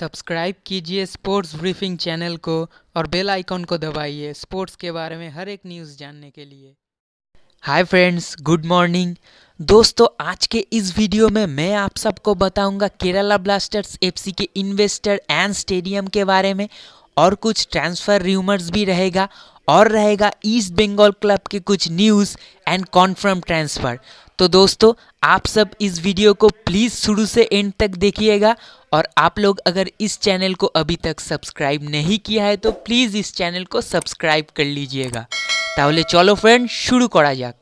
subscribe कीजिए sports briefing channel को और बेल आइकॉन को दबाइए स्पोर्ट्स के बारे में हर एक न्यूज़ जानने के लिए हाय फ्रेंड्स गुड मॉर्निंग दोस्तों आज के इस वीडियो में मैं आप सबको बताऊंगा केरला ब्लास्टर्स एफसी के इन्वेस्टर एंड स्टेडियम के बारे में और कुछ ट्रांसफ़र र्यूमर्स भी रहेगा और रहेगा ईस्ट बंगाल क्लब के कुछ न्यूज़ एंड कॉन्फर्म ट्रांसफ़र तो दोस्तों आप सब इस वीडियो को प्लीज़ शुरू से एंड तक देखिएगा और आप लोग अगर इस चैनल को अभी तक सब्सक्राइब नहीं किया है तो प्लीज़ इस चैनल को सब्सक्राइब कर लीजिएगा चलो फ्रेंड शुरू करा जाए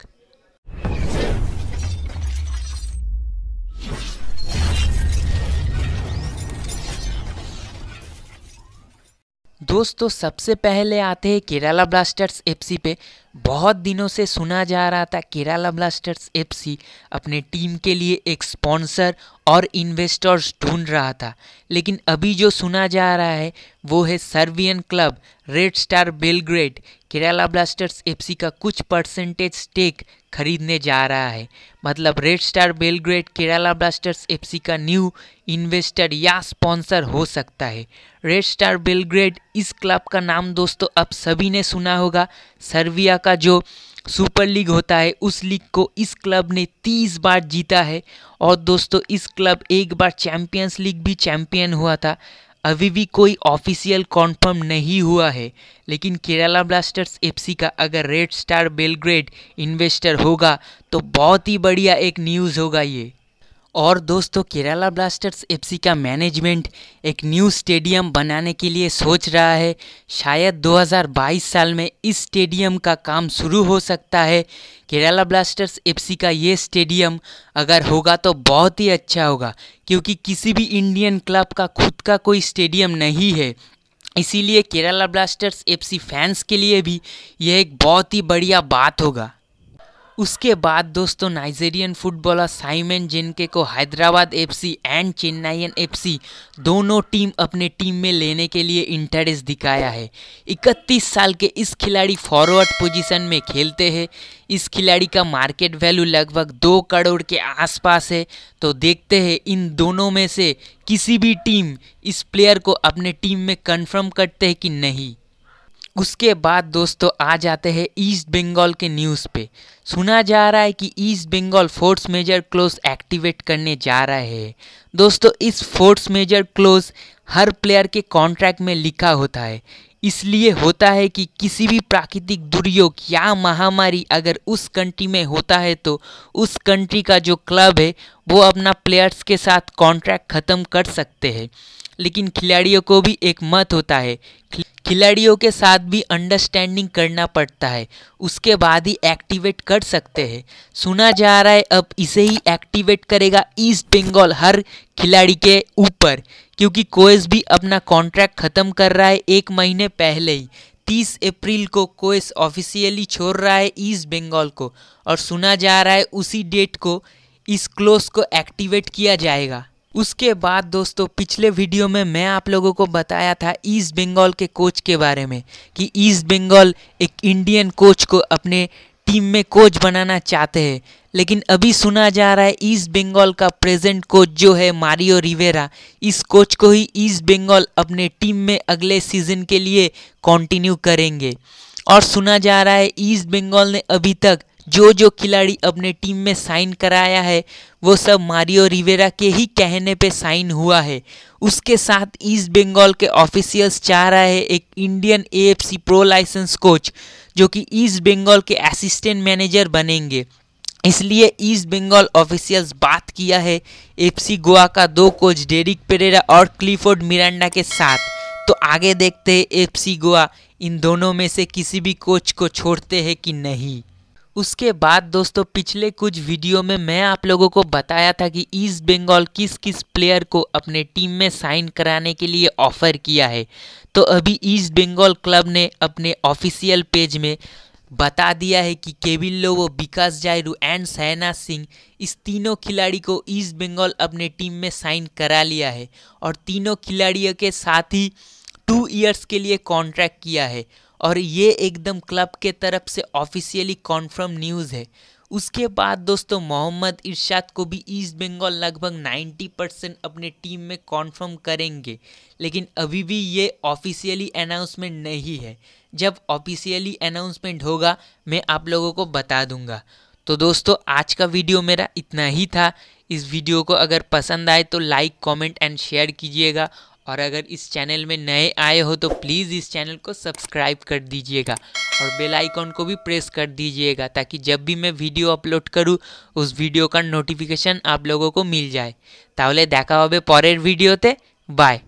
दोस्तों तो सबसे पहले आते हैं केरला ब्लास्टर्स एफसी पे बहुत दिनों से सुना जा रहा था केरला ब्लास्टर्स एफसी अपने टीम के लिए एक स्पॉन्सर और इन्वेस्टर्स ढूंढ रहा था लेकिन अभी जो सुना जा रहा है वो है Serbian club red star Belgrade Kerala Blasters FC का कुछ परसेंटेज स्टेक खरीदने जा रहा है मतलब red star Belgrade Kerala Blasters FC का न्यू इन्वेस्टर या स्पॉन्सर हो सकता है रेड स्टार बेलग्रेड इस क्लब का नाम दोस्तों अब सभी ने सुना होगा सर्बिया का का जो सुपर लीग होता है उस लीग को इस क्लब ने तीस बार जीता है और दोस्तों इस क्लब एक बार चैम्पियंस लीग भी चैम्पियन हुआ था अभी भी कोई ऑफिशियल कॉन्फर्म नहीं हुआ है लेकिन केरला ब्लास्टर्स एफसी का अगर रेड स्टार बेलग्रेड इन्वेस्टर होगा तो बहुत ही बढ़िया एक न्यूज़ होगा ये और दोस्तों केरला ब्लास्टर्स एफसी का मैनेजमेंट एक न्यू स्टेडियम बनाने के लिए सोच रहा है शायद 2022 साल में इस स्टेडियम का काम शुरू हो सकता है केरला ब्लास्टर्स एफसी का ये स्टेडियम अगर होगा तो बहुत ही अच्छा होगा क्योंकि किसी भी इंडियन क्लब का खुद का कोई स्टेडियम नहीं है इसीलिए केरला ब्लास्टर्स एफ फैंस के लिए भी यह एक बहुत ही बढ़िया बात होगा उसके बाद दोस्तों नाइजेरियन फुटबॉलर साइमन जिनके को Hyderabad FC and Chennaiyin FC दोनों टीम अपने टीम में लेने के लिए इंटरेस्ट दिखाया है 31 साल के इस खिलाड़ी फॉरवर्ड पोजीशन में खेलते हैं इस खिलाड़ी का मार्केट वैल्यू लगभग दो करोड़ के आसपास है तो देखते हैं इन दोनों में से किसी भी टीम इस प्लेयर को अपने टीम में कन्फर्म करते हैं कि नहीं उसके बाद दोस्तों आ जाते हैं ईस्ट बंगाल के न्यूज़ पे सुना जा रहा है कि East Bengal force majeure clause activate करने जा रहे हैं दोस्तों इस फोर्स मेजर क्लोज हर प्लेयर के कॉन्ट्रैक्ट में लिखा होता है इसलिए होता है कि किसी भी प्राकृतिक दुर्योग या महामारी अगर उस कंट्री में होता है तो उस कंट्री का जो क्लब है वो अपना प्लेयर्स के साथ कॉन्ट्रैक्ट ख़त्म कर सकते हैं लेकिन खिलाड़ियों को भी एक मत होता है खिलाड़ियों के साथ भी अंडरस्टैंडिंग करना पड़ता है उसके बाद ही एक्टिवेट कर सकते हैं सुना जा रहा है अब इसे ही एक्टिवेट करेगा ईस्ट बंगाल हर खिलाड़ी के ऊपर क्योंकि कोएस भी अपना कॉन्ट्रैक्ट ख़त्म कर रहा है एक महीने पहले ही तीस अप्रैल को कोएस ऑफिशियली छोड़ रहा है ईस्ट बंगाल को और सुना जा रहा है उसी डेट को इस क्लोज को एक्टिवेट किया जाएगा उसके बाद दोस्तों पिछले वीडियो में मैं आप लोगों को बताया था ईस्ट बंगाल के कोच के बारे में कि ईस्ट बंगाल एक इंडियन कोच को अपने टीम में कोच बनाना चाहते हैं लेकिन अभी सुना जा रहा है ईस्ट बंगाल का प्रेजेंट कोच जो है मारियो रिवेरा इस कोच को ही ईस्ट बंगाल अपने टीम में अगले सीजन के लिए कंटिन्यू करेंगे और सुना जा रहा है ईस्ट बंगाल ने अभी तक जो जो खिलाड़ी अपने टीम में साइन कराया है वो सब मारियो रिवेरा के ही कहने पे साइन हुआ है उसके साथ ईस्ट बंगाल के ऑफिशियल्स चाह रहा है एक Indian A pro licence coach जो कि ईस्ट बंगाल के असिस्टेंट मैनेजर बनेंगे इसलिए ईस्ट बंगाल ऑफिशियल्स बात किया है एफसी गोवा का दो कोच डेरिक पेरेरा और क्लीफोर्ड मिरांडा के साथ तो आगे देखते हैं एफसी गोवा इन दोनों में से किसी भी कोच को छोड़ते हैं कि नहीं उसके बाद दोस्तों पिछले कुछ वीडियो में मैं आप लोगों को बताया था कि ईस्ट बंगाल किस किस प्लेयर को अपने टीम में साइन कराने के लिए ऑफ़र किया है तो अभी ईस्ट बंगाल क्लब ने अपने ऑफिशियल पेज में बता दिया है कि केविन लोवो विकास जायरू एंड सैना सिंह इस तीनों खिलाड़ी को ईस्ट बंगाल अपने टीम में साइन करा लिया है और तीनों खिलाड़ियों के साथ ही टू ईयर्स के लिए कॉन्ट्रैक्ट किया है और ये एकदम क्लब के तरफ से ऑफिशियली कॉन्फर्म न्यूज़ है उसके बाद दोस्तों मोहम्मद इरशाद को भी ईस्ट बंगाल लगभग 90 परसेंट अपने टीम में कॉन्फर्म करेंगे लेकिन अभी भी ये ऑफिशियली अनाउंसमेंट नहीं है जब ऑफिशियली अनाउंसमेंट होगा मैं आप लोगों को बता दूंगा तो दोस्तों आज का वीडियो मेरा इतना ही था इस वीडियो को अगर पसंद आए तो लाइक कमेंट एंड शेयर कीजिएगा और अगर इस चैनल में नए आए हो तो प्लीज़ इस चैनल को सब्सक्राइब कर दीजिएगा और बेल आइकॉन को भी प्रेस कर दीजिएगा ताकि जब भी मैं वीडियो अपलोड करूँ उस वीडियो का नोटिफिकेशन आप लोगों को मिल जाए तो देखा হবে পরের ভিডিওতে बाय